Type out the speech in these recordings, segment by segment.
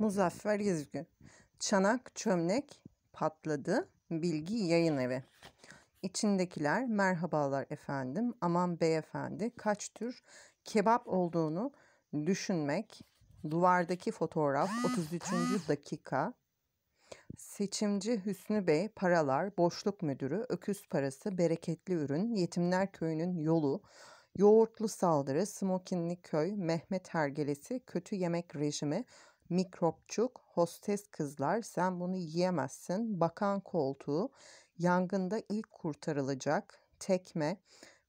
Muzaffer Yazıcı. Çanak çömlek patladı. Bilgi yayın evi. İçindekiler merhabalar efendim aman beyefendi kaç tür kebap olduğunu düşünmek duvardaki fotoğraf 33. dakika Seçimci Hüsnü Bey paralar boşluk müdürü öküz parası bereketli ürün yetimler köyünün yolu yoğurtlu saldırı smokinli köy Mehmet hergelesi kötü yemek rejimi mikropçuk, hostes kızlar sen bunu yiyemezsin, bakan koltuğu, yangında ilk kurtarılacak, tekme,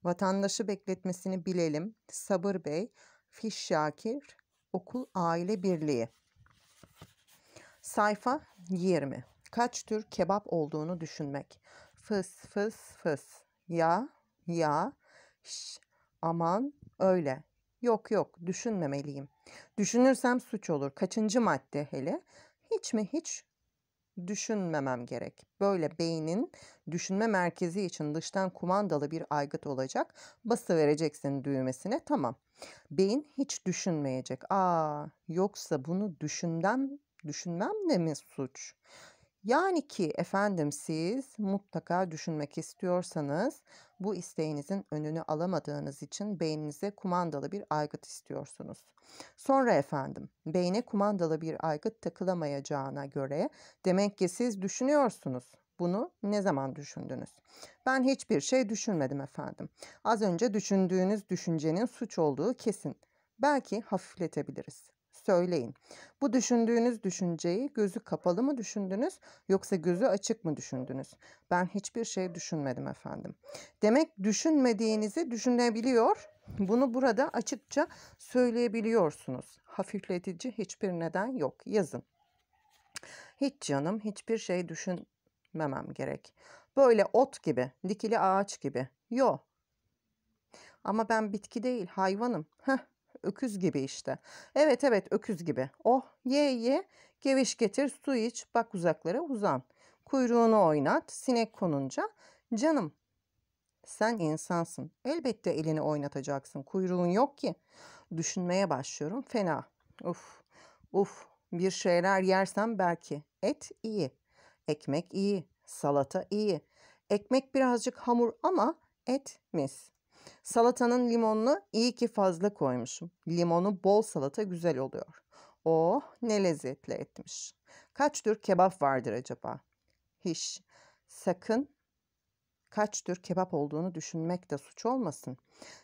vatandaşı bekletmesini bilelim, Sabır Bey, Fiş Şakir, Okul Aile Birliği. Sayfa 20. Kaç tür kebap olduğunu düşünmek. Fıs fıs fıs. Ya, ya, şş, aman öyle. Yok yok düşünmemeliyim. Düşünürsem suç olur. Kaçıncı madde hele? Hiç mi hiç düşünmemem gerek. Böyle beynin düşünme merkezi için dıştan kumandalı bir aygıt olacak. Bası vereceksin düğmesine tamam. Beyin hiç düşünmeyecek. Aa yoksa bunu düşünden düşünmem de mi suç? Yani ki efendim siz mutlaka düşünmek istiyorsanız bu isteğinizin önünü alamadığınız için beyninize kumandalı bir aygıt istiyorsunuz. Sonra efendim beyne kumandalı bir aygıt takılamayacağına göre demek ki siz düşünüyorsunuz. Bunu ne zaman düşündünüz? Ben hiçbir şey düşünmedim efendim. Az önce düşündüğünüz düşüncenin suç olduğu kesin. Belki hafifletebiliriz söyleyin. Bu düşündüğünüz düşünceyi gözü kapalı mı düşündünüz yoksa gözü açık mı düşündünüz? Ben hiçbir şey düşünmedim efendim. Demek düşünmediğinizi düşünebiliyor. Bunu burada açıkça söyleyebiliyorsunuz. Hafifletici hiçbir neden yok. Yazın. Hiç canım hiçbir şey düşünmemem gerek. Böyle ot gibi, dikili ağaç gibi. Yo. Ama ben bitki değil, hayvanım. Heh, Öküz gibi işte. Evet evet öküz gibi. Oh ye ye geviş getir su iç bak uzaklara uzan. Kuyruğunu oynat sinek konunca canım sen insansın. Elbette elini oynatacaksın. Kuyruğun yok ki. Düşünmeye başlıyorum. Fena. Uf. Uf. Bir şeyler yersem belki. Et iyi. Ekmek iyi. Salata iyi. Ekmek birazcık hamur ama et mis. Salatanın limonunu iyi ki fazla koymuşum. Limonu bol salata güzel oluyor. Oh ne lezzetli etmiş. Kaç tür kebap vardır acaba? Hiç. Sakın kaç tür kebap olduğunu düşünmek de suç olmasın.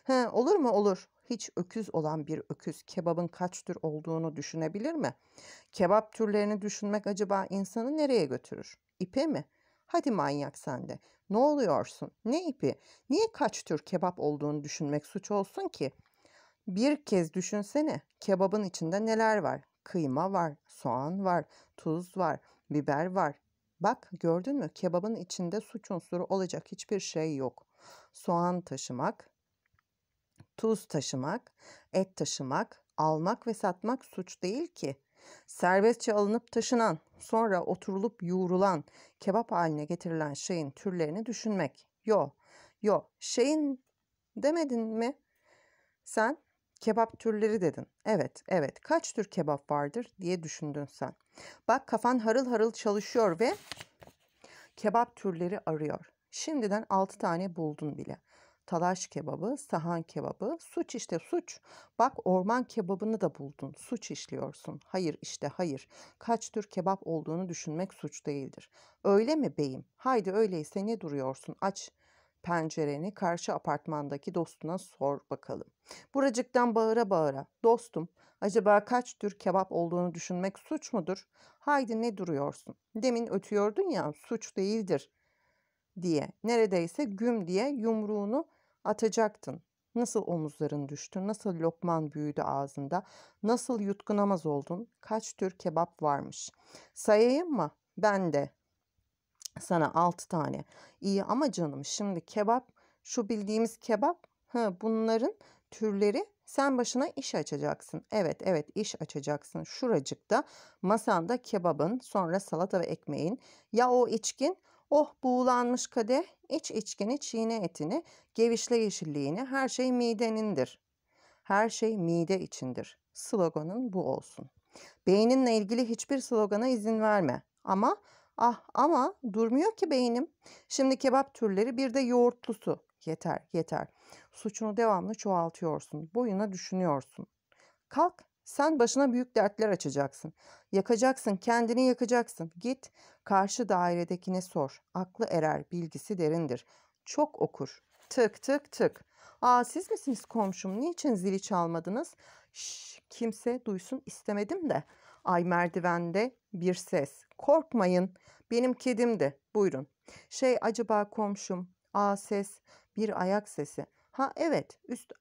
He, olur mu olur. Hiç öküz olan bir öküz kebabın kaç tür olduğunu düşünebilir mi? Kebap türlerini düşünmek acaba insanı nereye götürür? İpe mi? Hadi manyak sen de. Ne oluyorsun? Ne ipi? Niye kaç tür kebap olduğunu düşünmek suç olsun ki? Bir kez düşünsene. Kebabın içinde neler var? Kıyma var, soğan var, tuz var, biber var. Bak gördün mü? Kebabın içinde suç unsuru olacak hiçbir şey yok. Soğan taşımak, tuz taşımak, et taşımak, almak ve satmak suç değil ki. Serbestçe alınıp taşınan, sonra oturulup yoğrulan, kebap haline getirilen şeyin türlerini düşünmek. Yo, yo, şeyin demedin mi? Sen kebap türleri dedin. Evet, evet. Kaç tür kebap vardır diye düşündün sen. Bak kafan harıl harıl çalışıyor ve kebap türleri arıyor. Şimdiden 6 tane buldun bile talaş kebabı, sahan kebabı. Suç işte suç. Bak orman kebabını da buldun. Suç işliyorsun. Hayır işte hayır. Kaç tür kebap olduğunu düşünmek suç değildir. Öyle mi beyim? Haydi öyleyse ne duruyorsun? Aç pencereni karşı apartmandaki dostuna sor bakalım. Buracıktan bağıra bağıra. Dostum, acaba kaç tür kebap olduğunu düşünmek suç mudur? Haydi ne duruyorsun? Demin ötüyordun ya suç değildir diye. Neredeyse güm diye yumruğunu atacaktın. Nasıl omuzların düştü, nasıl lokman büyüdü ağzında, nasıl yutkunamaz oldun, kaç tür kebap varmış. Sayayım mı? Ben de. Sana altı tane. İyi ama canım şimdi kebap, şu bildiğimiz kebap, ha, bunların türleri sen başına iş açacaksın. Evet evet iş açacaksın. Şuracıkta masanda kebabın sonra salata ve ekmeğin ya o içkin Oh buğulanmış kadeh, iç içkini, çiğne etini, gevişle yeşilliğini, her şey midenindir. Her şey mide içindir. Sloganın bu olsun. Beyninle ilgili hiçbir slogana izin verme. Ama ah ama durmuyor ki beynim. Şimdi kebap türleri bir de yoğurtlusu. Yeter yeter. Suçunu devamlı çoğaltıyorsun. Boyuna düşünüyorsun. Kalk sen başına büyük dertler açacaksın. Yakacaksın, kendini yakacaksın. Git, karşı dairedekine sor. Aklı erer, bilgisi derindir. Çok okur. Tık tık tık. Aa siz misiniz komşum? Niçin zili çalmadınız? Şş, kimse duysun istemedim de. Ay merdivende bir ses. Korkmayın. Benim kedim de. Buyurun. Şey acaba komşum. Aa ses. Bir ayak sesi. Ha evet. Üst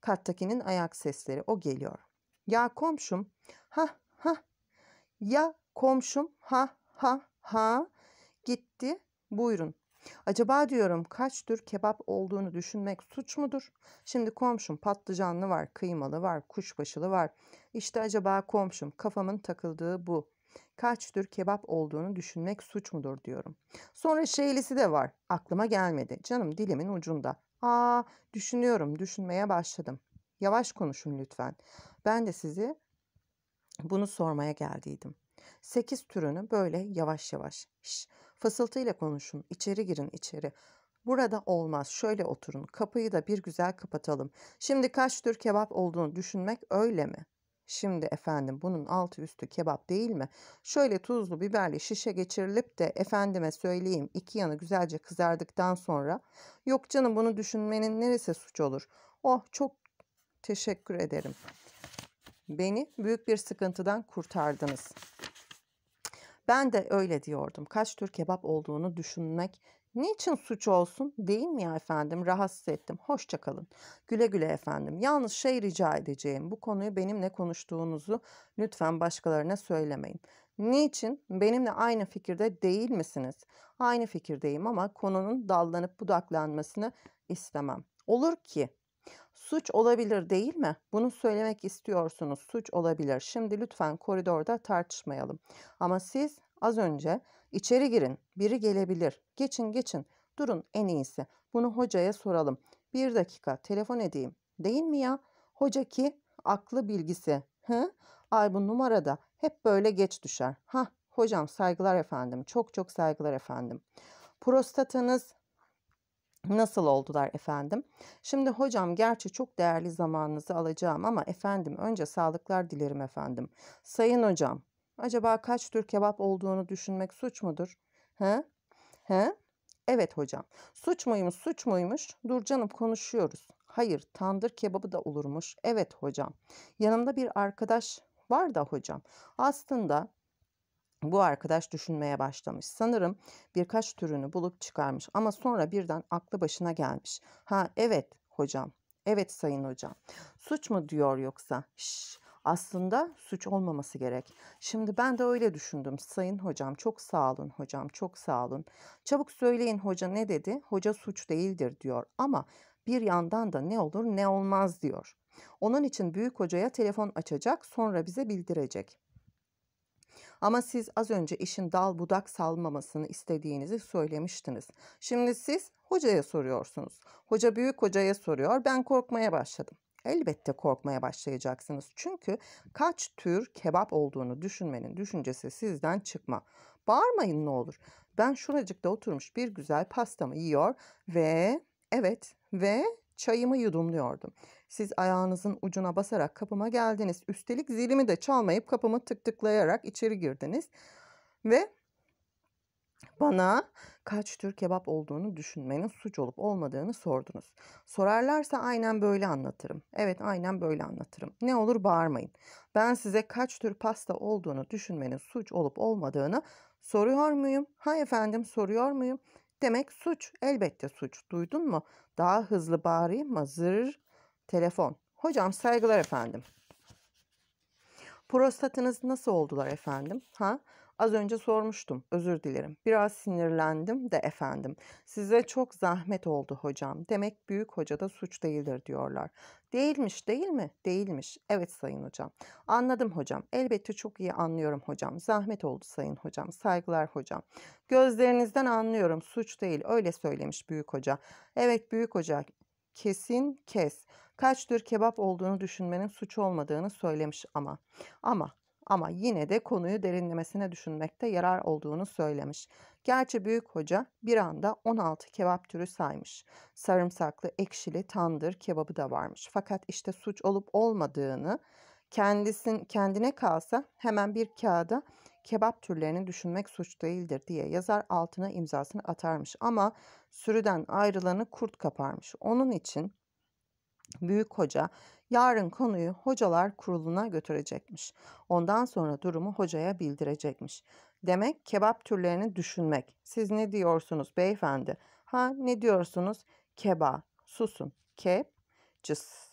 kattakinin ayak sesleri. O geliyor. Ya komşum ha ha. Ya komşum ha ha ha. Gitti buyurun. Acaba diyorum kaç tür kebap olduğunu düşünmek suç mudur? Şimdi komşum patlıcanlı var, kıymalı var, kuşbaşılı var. İşte acaba komşum kafamın takıldığı bu. Kaç tür kebap olduğunu düşünmek suç mudur diyorum. Sonra şeylisi de var. Aklıma gelmedi. Canım dilimin ucunda. Aa düşünüyorum, düşünmeye başladım. Yavaş konuşun lütfen. Ben de sizi bunu sormaya geldiydim. Sekiz türünü böyle yavaş yavaş. Şş, fısıltıyla konuşun. İçeri girin içeri. Burada olmaz. Şöyle oturun. Kapıyı da bir güzel kapatalım. Şimdi kaç tür kebap olduğunu düşünmek öyle mi? Şimdi efendim bunun altı üstü kebap değil mi? Şöyle tuzlu biberli şişe geçirilip de efendime söyleyeyim iki yanı güzelce kızardıktan sonra yok canım bunu düşünmenin neresi suç olur? Oh çok teşekkür ederim. Beni büyük bir sıkıntıdan kurtardınız. Ben de öyle diyordum. Kaç tür kebap olduğunu düşünmek niçin suç olsun değil mi ya efendim? Rahatsız ettim. Hoşçakalın. Güle güle efendim. Yalnız şey rica edeceğim. Bu konuyu benimle konuştuğunuzu lütfen başkalarına söylemeyin. Niçin? Benimle aynı fikirde değil misiniz? Aynı fikirdeyim ama konunun dallanıp budaklanmasını istemem. Olur ki Suç olabilir değil mi? Bunu söylemek istiyorsunuz. Suç olabilir. Şimdi lütfen koridorda tartışmayalım. Ama siz az önce içeri girin. Biri gelebilir. Geçin geçin. Durun en iyisi. Bunu hocaya soralım. Bir dakika telefon edeyim. Değil mi ya? Hoca ki aklı bilgisi. Hı? Ay bu numarada hep böyle geç düşer. Ha hocam saygılar efendim. Çok çok saygılar efendim. Prostatınız Nasıl oldular efendim? Şimdi hocam gerçi çok değerli zamanınızı alacağım ama efendim önce sağlıklar dilerim efendim. Sayın hocam acaba kaç tür kebap olduğunu düşünmek suç mudur? He? He? Evet hocam. Suç muymuş suç muymuş? Dur canım konuşuyoruz. Hayır tandır kebabı da olurmuş. Evet hocam. Yanımda bir arkadaş var da hocam. Aslında bu arkadaş düşünmeye başlamış. Sanırım birkaç türünü bulup çıkarmış ama sonra birden aklı başına gelmiş. Ha evet hocam. Evet sayın hocam. Suç mu diyor yoksa? Şş, aslında suç olmaması gerek. Şimdi ben de öyle düşündüm. Sayın hocam çok sağ olun hocam çok sağ olun. Çabuk söyleyin hoca ne dedi? Hoca suç değildir diyor ama bir yandan da ne olur ne olmaz diyor. Onun için büyük hocaya telefon açacak sonra bize bildirecek. Ama siz az önce işin dal budak salmamasını istediğinizi söylemiştiniz. Şimdi siz hocaya soruyorsunuz. Hoca büyük hocaya soruyor. Ben korkmaya başladım. Elbette korkmaya başlayacaksınız. Çünkü kaç tür kebap olduğunu düşünmenin düşüncesi sizden çıkma. Bağırmayın ne olur. Ben şuracıkta oturmuş bir güzel pastamı yiyor ve evet ve çayımı yudumluyordum. Siz ayağınızın ucuna basarak kapıma geldiniz. Üstelik zilimi de çalmayıp kapımı tık tıklayarak içeri girdiniz. Ve bana kaç tür kebap olduğunu düşünmenin suç olup olmadığını sordunuz. Sorarlarsa aynen böyle anlatırım. Evet aynen böyle anlatırım. Ne olur bağırmayın. Ben size kaç tür pasta olduğunu düşünmenin suç olup olmadığını soruyor muyum? Ha efendim soruyor muyum? Demek suç. Elbette suç. Duydun mu? Daha hızlı bağırayım mı? Zırr Telefon. Hocam saygılar efendim. Prostatınız nasıl oldular efendim? Ha? Az önce sormuştum. Özür dilerim. Biraz sinirlendim de efendim. Size çok zahmet oldu hocam. Demek büyük hoca da suç değildir diyorlar. Değilmiş değil mi? Değilmiş. Evet sayın hocam. Anladım hocam. Elbette çok iyi anlıyorum hocam. Zahmet oldu sayın hocam. Saygılar hocam. Gözlerinizden anlıyorum. Suç değil. Öyle söylemiş büyük hoca. Evet büyük hoca. Kesin kes kaç tür kebap olduğunu düşünmenin suç olmadığını söylemiş ama. Ama ama yine de konuyu derinlemesine düşünmekte yarar olduğunu söylemiş. Gerçi büyük hoca bir anda 16 kebap türü saymış. Sarımsaklı, ekşili, tandır kebabı da varmış. Fakat işte suç olup olmadığını kendisin kendine kalsa hemen bir kağıda kebap türlerini düşünmek suç değildir diye yazar altına imzasını atarmış ama sürüden ayrılanı kurt kaparmış. Onun için Büyük hoca yarın konuyu hocalar kuruluna götürecekmiş. Ondan sonra durumu hocaya bildirecekmiş. Demek kebap türlerini düşünmek. Siz ne diyorsunuz beyefendi? Ha ne diyorsunuz? Keba. Susun. Kep. Cıs.